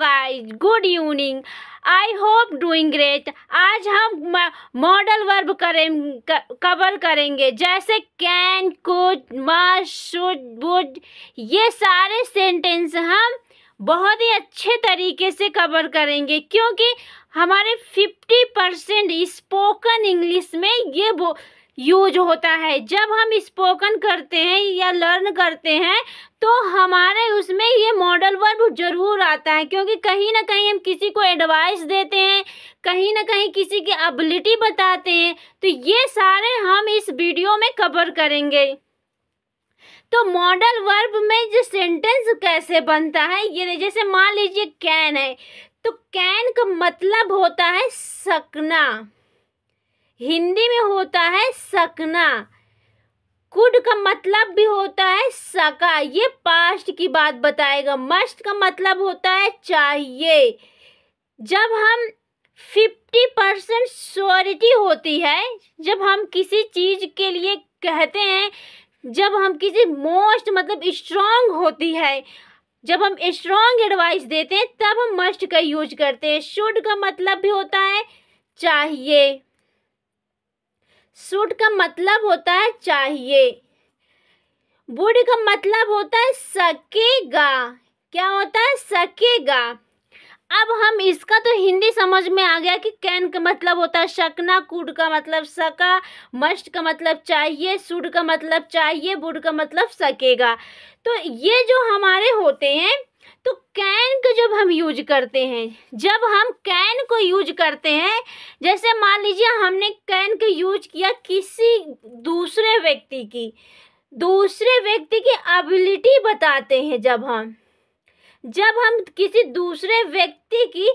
Guys good evening I hope doing great आज हम modal verb करें कवर करेंगे जैसे कैन कुड मुड बुड ये सारे सेंटेंस हम बहुत ही अच्छे तरीके से कवर करेंगे क्योंकि हमारे फिफ्टी परसेंट स्पोकन इंग्लिश में ये बो यूज होता है जब हम स्पोकन करते हैं या लर्न करते हैं तो हमारे उसमें ये मॉडल वर्ब जरूर आता है क्योंकि कहीं ना कहीं हम किसी को एडवाइस देते हैं कहीं ना कहीं किसी की एबिलिटी बताते हैं तो ये सारे हम इस वीडियो में कवर करेंगे तो मॉडल वर्ब में जो सेंटेंस कैसे बनता है ये जैसे मान लीजिए कैन है तो कैन का मतलब होता है सकना हिंदी में होता है सकना कुड का मतलब भी होता है सका ये पास्ट की बात बताएगा मस्ट का मतलब होता है चाहिए जब हम फिफ्टी परसेंट श्योरिटी होती है जब हम किसी चीज़ के लिए कहते हैं जब हम किसी मोस्ट मतलब स्ट्रांग होती है जब हम स्ट्रांग एडवाइस देते हैं तब हम मस्ट का यूज करते हैं शुड का मतलब भी होता है चाहिए सूट का मतलब होता है चाहिए बुढ़ का मतलब होता है सकेगा क्या होता है सकेगा अब हम इसका तो हिंदी समझ में आ गया कि कैन का मतलब होता है शकना कूड का मतलब सका मस्ट का मतलब चाहिए सुड का मतलब चाहिए बुड का मतलब सकेगा तो ये जो हमारे होते हैं तो कैन का जब हम यूज करते हैं जब हम कैन को यूज करते हैं जैसे मान लीजिए हमने कैन का यूज किया किसी दूसरे व्यक्ति की दूसरे व्यक्ति की एबिलिटी बताते हैं जब हम जब हम किसी दूसरे व्यक्ति की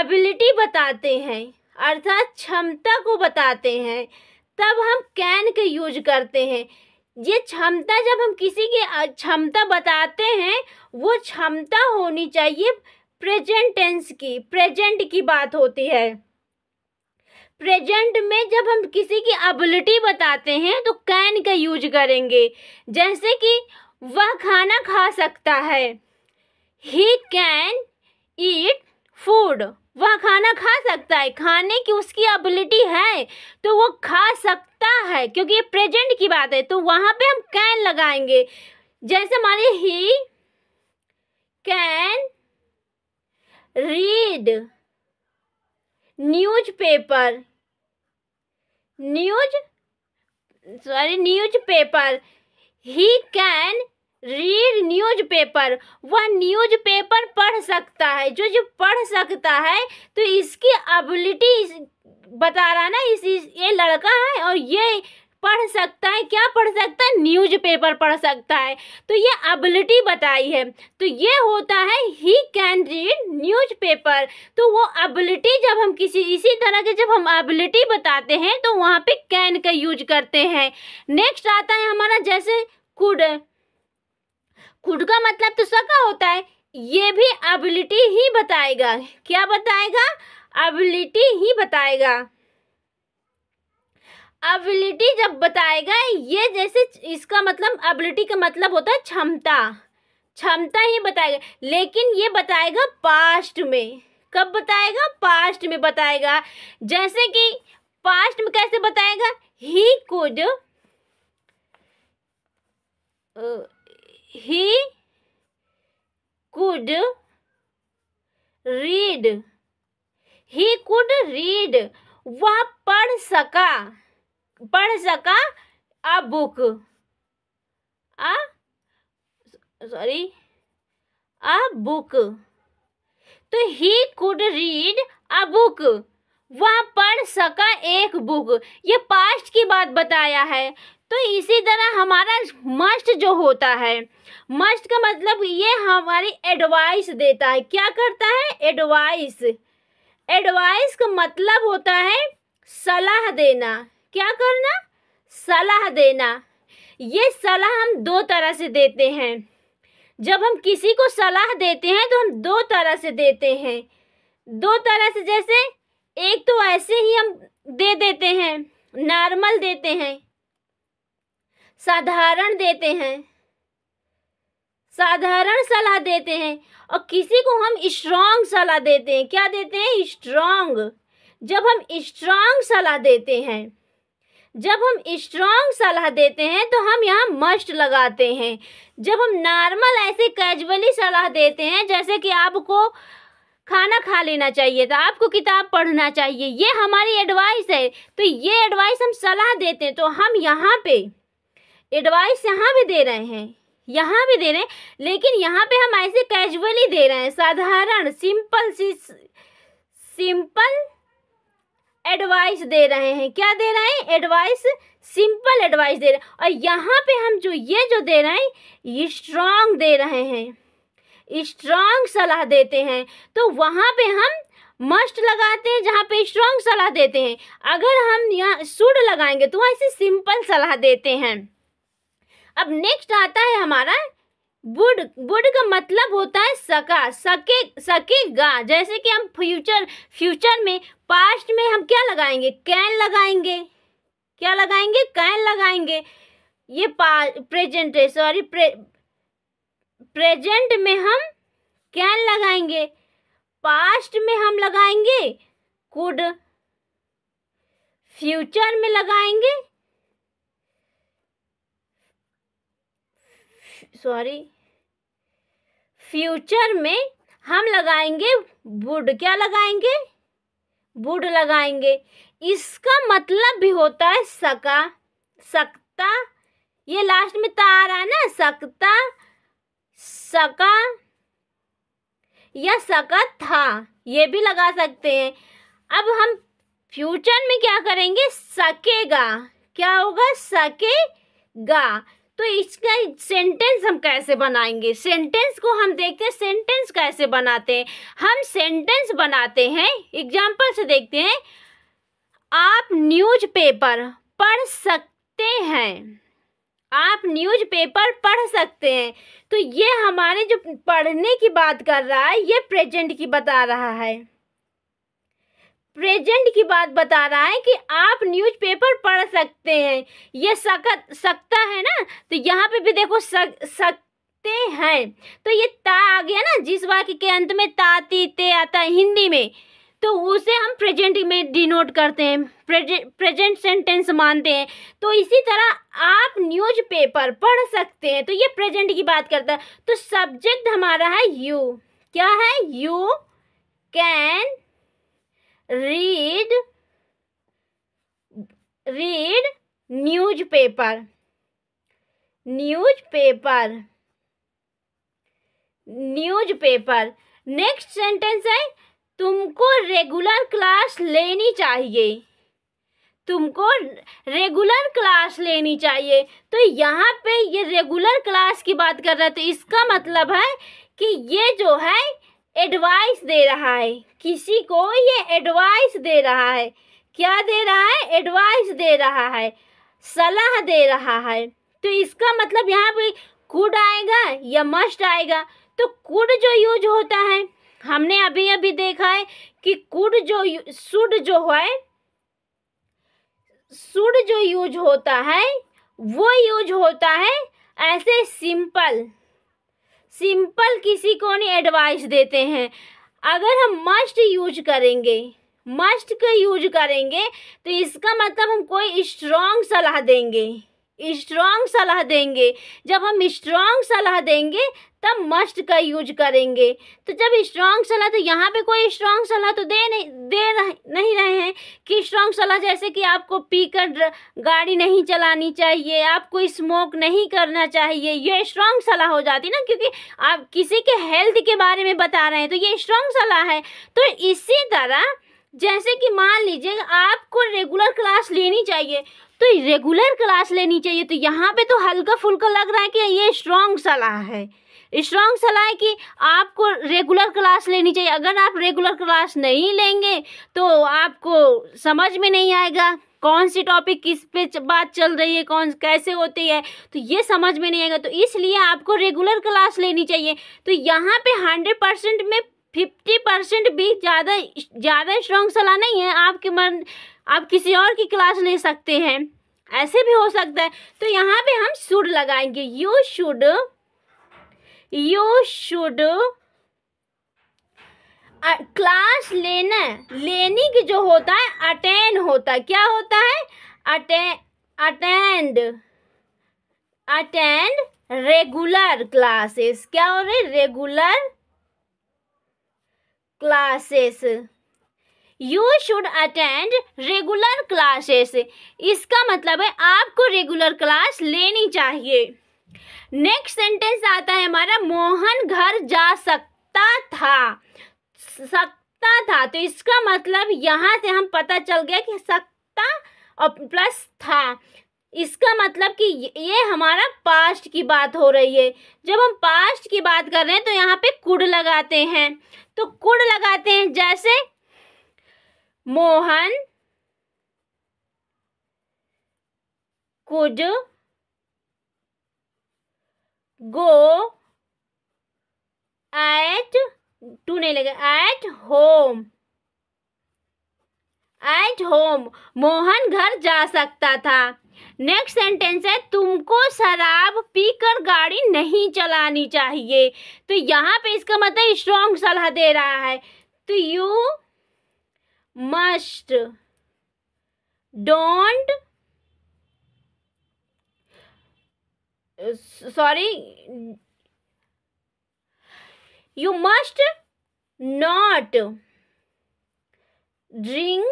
एबिलिटी बताते हैं अर्थात क्षमता को बताते हैं तब हम कैन का यूज करते हैं ये क्षमता जब हम किसी की क्षमता बताते हैं वो क्षमता होनी चाहिए प्रेजेंट टेंस की प्रेजेंट की बात होती है प्रेजेंट में जब हम किसी की एबिलिटी बताते हैं तो कैन का यूज करेंगे जैसे कि वह खाना खा सकता है ही कैन ईट फूड वह खाना खा सकता है खाने की उसकी एबिलिटी है तो वो खा सकता लगता है क्योंकि ये प्रेजेंट की बात है तो वहां पे हम कैन लगाएंगे जैसे मानिए he can read newspaper news sorry newspaper he can read newspaper वह न्यूज पेपर पढ़ सकता है जो जो पढ़ सकता है तो इसकी एबिलिटी बता रहा ना इसी ये लड़का है और ये पढ़ सकता है क्या पढ़ सकता है न्यूज़पेपर पढ़ सकता है तो ये एबिलिटी बताई है तो ये होता है ही कैन रीड न्यूज़पेपर तो वो एबिलिटी जब हम किसी इसी तरह के जब हम एबिलिटी बताते हैं तो वहाँ पे कैन का यूज करते हैं नेक्स्ट आता है हमारा जैसे कुड कुड का मतलब तो सका होता है ये भी एबिलिटी ही बताएगा क्या बताएगा एबिलिटी ही बताएगा एबिलिटी जब बताएगा ये जैसे इसका मतलब एबिलिटी का मतलब होता है क्षमता क्षमता ही बताएगा लेकिन ये बताएगा पास्ट में कब बताएगा पास्ट में बताएगा जैसे कि पास्ट में कैसे बताएगा he could he could read he could read वह पढ़ सका पढ़ सका a book a sorry a book तो he could read a book वह पढ़ सका एक बुक ये पास्ट की बात बताया है तो इसी तरह हमारा मस्ट जो होता है मस्ट का मतलब ये हमारी एडवाइस देता है क्या करता है एडवाइस एडवाइस का मतलब होता है सलाह देना क्या करना सलाह देना ये सलाह हम दो तरह से देते हैं जब हम किसी को सलाह देते हैं तो हम दो तरह से देते हैं दो तरह से जैसे एक तो ऐसे ही हम दे देते हैं नॉर्मल देते हैं साधारण देते हैं साधारण सलाह देते हैं और किसी को हम स्ट्रांग सलाह देते हैं क्या देते हैं स्ट्रांग जब हम स्ट्रांग सलाह देते हैं जब हम स्ट्रांग सलाह देते हैं तो हम यहाँ मस्ट लगाते हैं जब हम नॉर्मल ऐसे कैजुअली सलाह देते हैं जैसे कि आपको खाना खा लेना चाहिए था आपको किताब पढ़ना चाहिए ये हमारी एडवाइस है तो ये एडवाइस हम सलाह देते हैं तो हम यहाँ पे एडवाइस यहाँ भी दे रहे हैं यहाँ भी दे रहे हैं लेकिन यहाँ पे हम ऐसे कैजुअली दे रहे हैं साधारण सिंपल सी सिंपल एडवाइस दे रहे हैं क्या दे रहे हैं एडवाइस सिंपल एडवाइस दे रहे हैं और यहाँ पे हम जो ये जो दे रहे हैं ये स्ट्रांग दे रहे हैं स्ट्रांग सलाह देते हैं तो वहाँ पे हम मस्ट लगाते हैं जहाँ पे स्ट्रांग सलाह देते हैं अगर हम यहाँ सुड लगाएंगे तो वहाँ ऐसी सिंपल सलाह देते हैं अब नेक्स्ट आता है हमारा बुड बुड का मतलब होता है सका सके सकेगा जैसे कि हम फ्यूचर फ्यूचर में पास्ट में हम क्या लगाएंगे कैन लगाएंगे क्या लगाएंगे कैन लगाएंगे ये प्रेजेंट है सॉरी प्रे, प्रेजेंट में हम कैन लगाएंगे पास्ट में हम लगाएंगे कुड फ्यूचर में लगाएंगे सॉरी फ्यूचर में हम लगाएंगे वुड क्या लगाएंगे वुड लगाएंगे इसका मतलब भी होता है सका सकता ये लास्ट में तो आ रहा है ना सकता सका या सका था ये भी लगा सकते हैं अब हम फ्यूचर में क्या करेंगे सकेगा क्या होगा सकेगा तो इसका सेंटेंस हम कैसे बनाएंगे सेंटेंस को हम देखते हैं सेंटेंस कैसे बनाते हैं हम सेंटेंस बनाते हैं एग्जाम्पल से देखते हैं आप न्यूज़पेपर पढ़ सकते हैं आप न्यूज़पेपर पढ़ सकते हैं तो ये हमारे जो पढ़ने की बात कर रहा है ये प्रेजेंट की बता रहा है प्रेजेंट की बात बता रहा है कि आप न्यूज़पेपर पढ़ सकते हैं ये सकत सकता है ना तो यहाँ पे भी देखो सक सकते हैं तो ये ता आ गया ना जिस वाक्य के अंत में ता ती ते आता है हिंदी में तो उसे हम प्रेजेंट में डिनोट करते हैं प्रेजेंट प्रेजेंट सेंटेंस मानते हैं तो इसी तरह आप न्यूज़पेपर पढ़ सकते हैं तो ये प्रेजेंट की बात करता है तो सब्जेक्ट हमारा है यू क्या है you can read read news news paper paper news paper next sentence है तुमको रेगुलर क्लास लेनी चाहिए तुमको रेगुलर क्लास लेनी चाहिए तो यहाँ पे ये रेगुलर क्लास की बात कर रहा है तो इसका मतलब है कि ये जो है एडवाइस दे रहा है किसी को ये एडवाइस दे रहा है क्या दे रहा है एडवाइस दे रहा है सलाह दे रहा है तो इसका मतलब यहाँ पे कुड आएगा या मस्ट आएगा तो कुड जो यूज होता है हमने अभी अभी देखा है कि कुड जो सुड जो है सुड जो यूज होता है वो यूज होता है ऐसे सिंपल सिंपल किसी को नहीं एडवाइस देते हैं अगर हम मस्ट यूज करेंगे मस्ट का यूज करेंगे तो इसका मतलब हम कोई स्ट्रॉन्ग सलाह देंगे स्ट्रांग सलाह देंगे जब हम स्ट्रांग सलाह देंगे तब मस्ट का यूज करेंगे तो जब स्ट्रांग सलाह तो यहाँ पे कोई स्ट्रांग सलाह तो दे नहीं दे रह, नहीं रहे हैं कि स्ट्रांग सलाह जैसे कि आपको पी कर गाड़ी नहीं चलानी चाहिए आपको स्मोक नहीं करना चाहिए ये स्ट्रांग सलाह हो जाती ना क्योंकि आप किसी के हेल्थ के बारे में बता रहे हैं तो ये स्ट्रांग सलाह है तो इसी तरह जैसे कि मान लीजिए आपको रेगुलर क्लास लेनी चाहिए तो रेगुलर क्लास लेनी चाहिए तो यहाँ पे तो हल्का फुल्का लग रहा है कि ये स्ट्रॉन्ग सलाह है स्ट्रॉन्ग सलाह है कि आपको रेगुलर क्लास लेनी चाहिए अगर आप रेगुलर क्लास नहीं लेंगे तो आपको समझ में नहीं आएगा कौन सी टॉपिक किस पे बात चल रही है कौन कैसे होती है तो ये समझ में नहीं आएगा तो इसलिए आपको रेगुलर क्लास लेनी चाहिए तो यहाँ पे हंड्रेड परसेंट में फिफ्टी परसेंट भी ज़्यादा ज़्यादा स्ट्रॉन्ग सलाह नहीं है आपके मन आप किसी और की क्लास ले सकते हैं ऐसे भी हो सकता है तो यहाँ पे हम शुड लगाएंगे you should you should class लेना लेने की जो होता है अटेंड होता है क्या होता है attend attend attend regular classes क्या हो रहे regular classes you should attend regular classes इसका मतलब है आपको रेगुलर क्लास लेनी चाहिए नेक्स्ट सेंटेंस आता है हमारा मोहन घर जा सकता था सकता था तो इसका मतलब यहाँ से हम पता चल गया कि सकता और प्लस था इसका मतलब कि ये हमारा पास्ट की बात हो रही है जब हम पास्ट की बात कर रहे हैं तो यहाँ पे कुड लगाते हैं तो कुड लगाते हैं जैसे Mohan could go at to नहीं लगे at home at home Mohan घर जा सकता था नेक्स्ट सेंटेंस है तुमको शराब पीकर गाड़ी नहीं चलानी चाहिए तो यहाँ पे इसका मतलब स्ट्रॉन्ग सलाह दे रहा है तो you must don't sorry you must not drink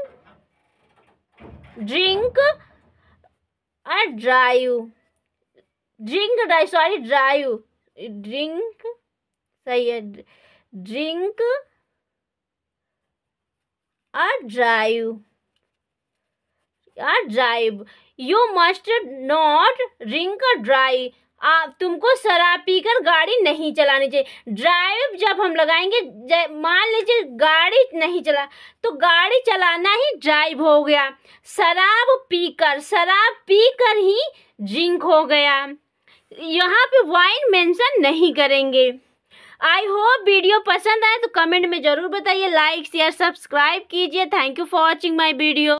drink and drive drink drive sorry drive drink say it drink. or drive or drive you must not drink or drive आ, तुमको शराब पीकर गाड़ी नहीं चलानी चाहिए ड्राइव जब हम लगाएंगे मान लीजिए गाड़ी नहीं चला तो गाड़ी चलाना ही ड्राइव हो गया शराब पीकर शराब पीकर ही ड्रिंक हो गया यहाँ पे वाइन मेंशन नहीं करेंगे आई होप वीडियो पसंद आए तो कमेंट में ज़रूर बताइए लाइक शेयर सब्सक्राइब कीजिए thank you for watching my video